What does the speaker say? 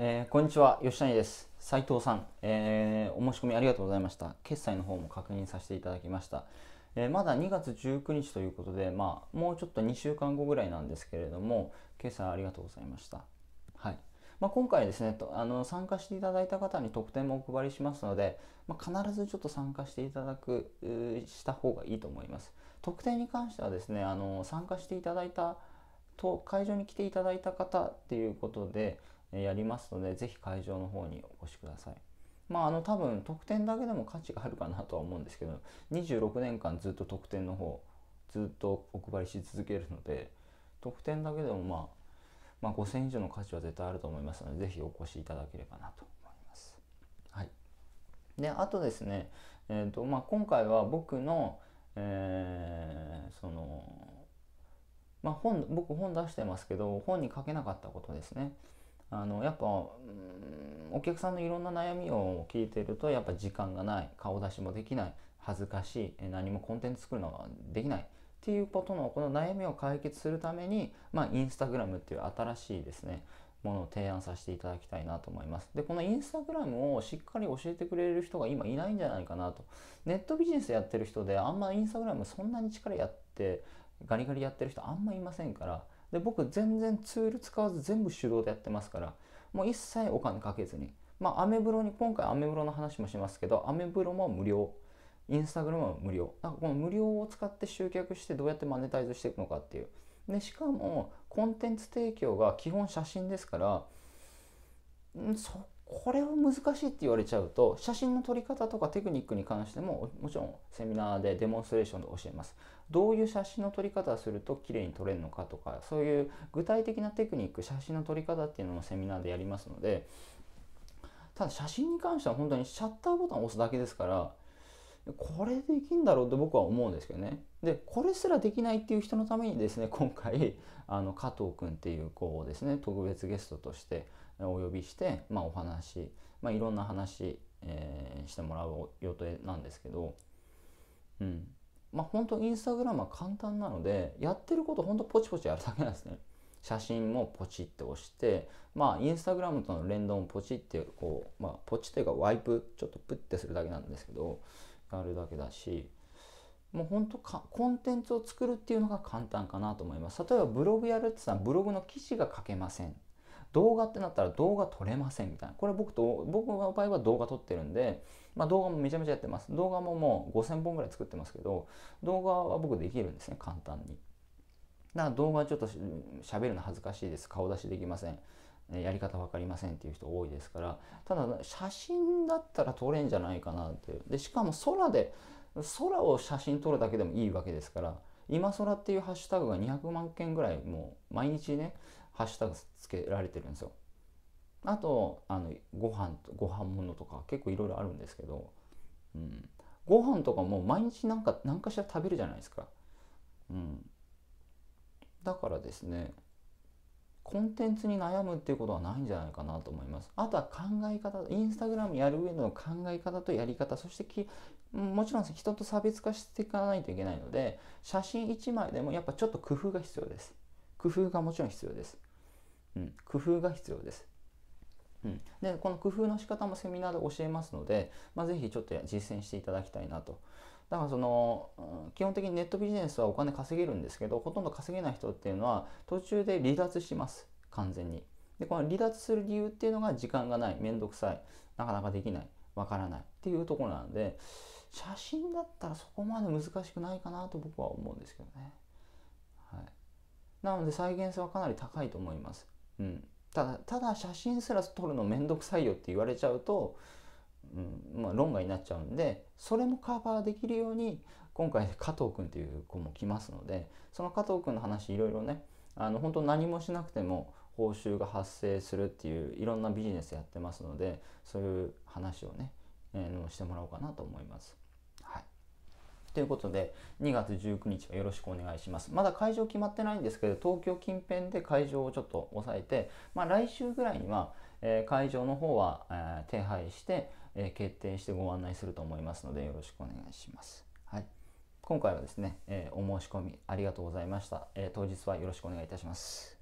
えー、こんにちは吉谷です斉藤さん、えー、お申し込みありがとうございました決済の方も確認させていただきました、えー、まだ2月19日ということで、まあ、もうちょっと2週間後ぐらいなんですけれども決済ありがとうございましたはいまあ、今回ですねとあの参加していただいた方に特典もお配りしますので、まあ、必ずちょっと参加していただくした方がいいと思います特典に関してはですねあの参加していただいたと会場に来ていただいた方っていうことでやりますので、ぜひ会場の方にお越しください。まあ、あの多分特典だけでも価値があるかなとは思うんですけど26年間ずっと特典の方ずっとお配りし続けるので特典だけでも、まあ、まあ5000以上の価値は絶対あると思いますのでぜひお越しいただければなと思います。はい、であとですね、えーとまあ、今回は僕の,、えーそのまあ本僕本出してますけど本に書けなかったことですね。あのやっぱお客さんのいろんな悩みを聞いてるとやっぱ時間がない顔出しもできない恥ずかしい何もコンテンツ作るのができないっていうことのこの悩みを解決するために、まあ、インスタグラムっていう新しいですねものを提案させていただきたいなと思います。で、このインスタグラムをしっかり教えてくれる人が今いないんじゃないかなと。ネットビジネスやってる人であんまインスタグラムそんなに力やってガリガリやってる人あんまいませんから、で僕全然ツール使わず全部手動でやってますからもう一切お金かけずにまあアメブロに今回アメブロの話もしますけどアメブロも無料インスタグラムも無料だからこの無料を使って集客してどうやってマネタイズしていくのかっていうでしかもコンテンツ提供が基本写真ですからそこれを難しいって言われちゃうと写真の撮り方とかテクニックに関してももちろんセミナーでデモンストレーションで教えますどういう写真の撮り方をすると綺麗に撮れるのかとかそういう具体的なテクニック写真の撮り方っていうのもセミナーでやりますのでただ写真に関しては本当にシャッターボタンを押すだけですからこれできんだろうって僕は思うんですけどねでこれすらできないっていう人のためにですね今回あの加藤君っていう子をですね特別ゲストとしてお呼びして、まあ、お話、まあ、いろんな話、えー、してもらう予定なんですけど、うんまあ、本当インスタグラムは簡単なのでやってること本当ポチポチやるだけなんですね。写真もポチって押して、まあ、インスタグラムとの連動もポチってこう、まあ、ポチっていうかワイプちょっとプッてするだけなんですけどやるだけだしもうほんとかコンテンツを作るっていうのが簡単かなと思います例えばブログやるってさブログの記事が書けません動画ってなったら動画撮れませんみたいなこれ僕と僕の場合は動画撮ってるんで、まあ、動画もめちゃめちゃやってます動画ももう5000本ぐらい作ってますけど動画は僕できるんですね簡単にな動画はちょっと喋るの恥ずかしいです顔出しできませんやり方分かりませんっていう人多いですからただ写真だったら撮れんじゃないかなってでしかも空で空を写真撮るだけでもいいわけですから「今空」っていうハッシュタグが200万件ぐらいもう毎日ねハッシュタグつけられてるんですよ。あとあのご飯とご飯ものとか結構いろいろあるんですけど、うん、ご飯とかも毎日なんか何かしら食べるじゃないですか。うん、だからですねコンテンツに悩むっていうことはないんじゃないかなと思います。あとは考え方、インスタグラムやる上での考え方とやり方、そしてきもちろん人と差別化していかないといけないので、写真1枚でもやっぱちょっと工夫が必要です。工夫がもちろん必要です。うん、工夫が必要です。うん、でこの工夫の仕方もセミナーで教えますので、まあ、ぜひちょっと実践していただきたいなとだからその基本的にネットビジネスはお金稼げるんですけどほとんど稼げない人っていうのは途中で離脱します完全にでこの離脱する理由っていうのが時間がない面倒くさいなかなかできないわからないっていうところなんで写真だったらそこまで難しくないかなと僕は思うんですけどね、はい、なので再現性はかなり高いと思います、うん、ただただ写真すら撮るの面倒くさいよって言われちゃうとうんまあ、論外になっちゃうんでそれもカバーできるように今回加藤君っていう子も来ますのでその加藤君の話いろいろねあの本当何もしなくても報酬が発生するっていういろんなビジネスやってますのでそういう話をね、えー、してもらおうかなと思います。はいということで2月19日はよろしくお願いしますまだ会場決まってないんですけど東京近辺で会場をちょっと抑えて、まあ、来週ぐらいには、えー、会場の方は、えー、手配してえ決定してご案内すると思いますのでよろしくお願いします。はい、今回はですね、えお申し込みありがとうございました、え当日はよろしくお願いいたします。